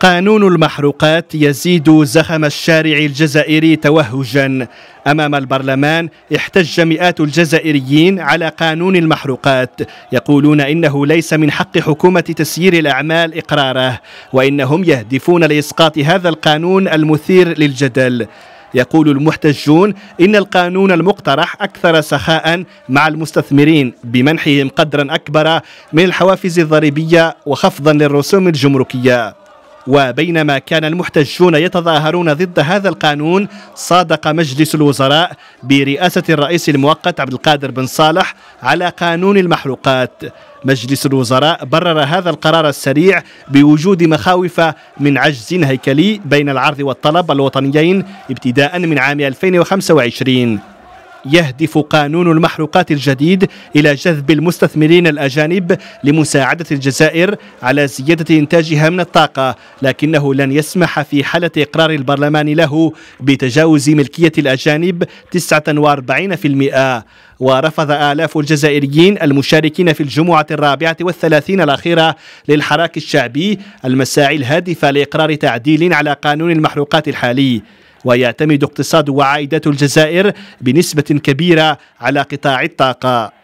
قانون المحروقات يزيد زخم الشارع الجزائري توهجا امام البرلمان احتج مئات الجزائريين على قانون المحروقات يقولون انه ليس من حق حكومه تسيير الاعمال اقراره وانهم يهدفون لاسقاط هذا القانون المثير للجدل يقول المحتجون ان القانون المقترح اكثر سخاء مع المستثمرين بمنحهم قدرا اكبر من الحوافز الضريبيه وخفضا للرسوم الجمركيه وبينما كان المحتجون يتظاهرون ضد هذا القانون صادق مجلس الوزراء برئاسة الرئيس المؤقت عبد القادر بن صالح على قانون المحروقات مجلس الوزراء برر هذا القرار السريع بوجود مخاوف من عجز هيكلي بين العرض والطلب الوطنيين ابتداء من عام 2025 يهدف قانون المحروقات الجديد إلى جذب المستثمرين الأجانب لمساعدة الجزائر على زيادة إنتاجها من الطاقة لكنه لن يسمح في حالة إقرار البرلمان له بتجاوز ملكية الأجانب 49% ورفض آلاف الجزائريين المشاركين في الجمعة الرابعة والثلاثين الأخيرة للحراك الشعبي المساعي الهادفة لإقرار تعديل على قانون المحروقات الحالي ويعتمد اقتصاد وعائدات الجزائر بنسبة كبيرة على قطاع الطاقة